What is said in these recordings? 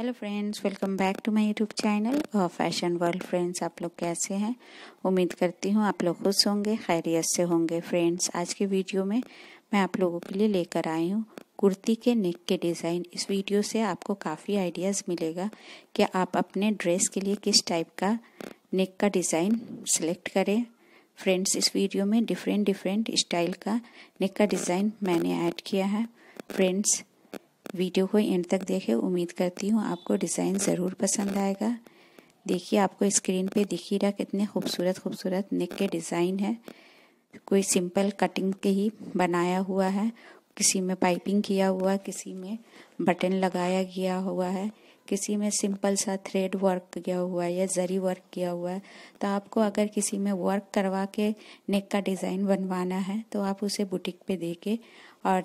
hello friends welcome back to my YouTube channel और fashion world friends आप लोग कैसे हैं उम्मीद करती हूँ आप लोग खुश होंगे खैरियत से होंगे फ्रेंड्स आज के वीडियो में मैं आप लोगों के लिए लेकर आई हूँ कुर्ती के नेक के डिज़ाइन इस वीडियो से आपको काफ़ी आइडियाज़ मिलेगा कि आप अपने ड्रेस के लिए किस टाइप का नेक का डिज़ाइन सेलेक्ट करें फ्रेंड्स इस वीडियो में डिफरेंट डिफरेंट स्टाइल का नेक का डिज़ाइन मैंने ऐड किया है फ्रेंड्स वीडियो को एंड तक देखें उम्मीद करती हूँ आपको डिज़ाइन ज़रूर पसंद आएगा देखिए आपको स्क्रीन पे दिख ही रहा कितने खूबसूरत खूबसूरत नेक के डिज़ाइन है कोई सिंपल कटिंग के ही बनाया हुआ है किसी में पाइपिंग किया हुआ किसी में बटन लगाया गया हुआ है किसी में सिंपल सा थ्रेड वर्क किया हुआ है या जरी वर्क किया हुआ है तो आपको अगर किसी में वर्क करवा के नेक का डिज़ाइन बनवाना है तो आप उसे बुटीक पे दे के और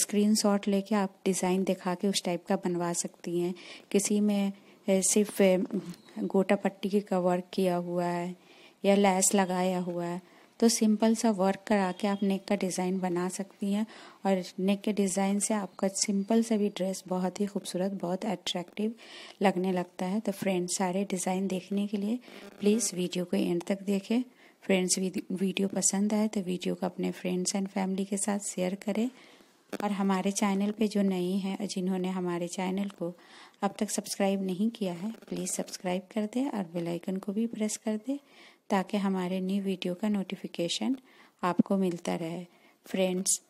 स्क्रीन शॉट लेके आप डिज़ाइन दिखा के उस टाइप का बनवा सकती हैं किसी में सिर्फ गोटा पट्टी की का वर्क किया हुआ है या लैस लगाया हुआ है तो सिंपल सा वर्क करा के आप नेक का डिज़ाइन बना सकती हैं और नेक के डिज़ाइन से आपका सिंपल सा भी ड्रेस बहुत ही खूबसूरत बहुत अट्रैक्टिव लगने लगता है तो फ्रेंड्स सारे डिज़ाइन देखने के लिए प्लीज़ वीडियो को एंड तक देखें फ्रेंड्स वीडियो पसंद आए तो वीडियो को अपने फ्रेंड्स एंड फैमिली के साथ शेयर करें और हमारे चैनल पे जो नए हैं जिन्होंने हमारे चैनल को अब तक सब्सक्राइब नहीं किया है प्लीज़ सब्सक्राइब कर दें और बेल आइकन को भी प्रेस कर दें ताकि हमारे न्यू वीडियो का नोटिफिकेशन आपको मिलता रहे फ्रेंड्स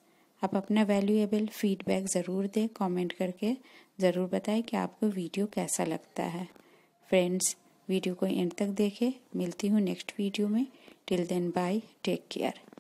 आप अपना वैल्यूएबल फीडबैक ज़रूर दें कमेंट करके ज़रूर बताएं कि आपको वीडियो कैसा लगता है फ्रेंड्स वीडियो को एंड तक देखें मिलती हूँ नेक्स्ट वीडियो में till then bye take care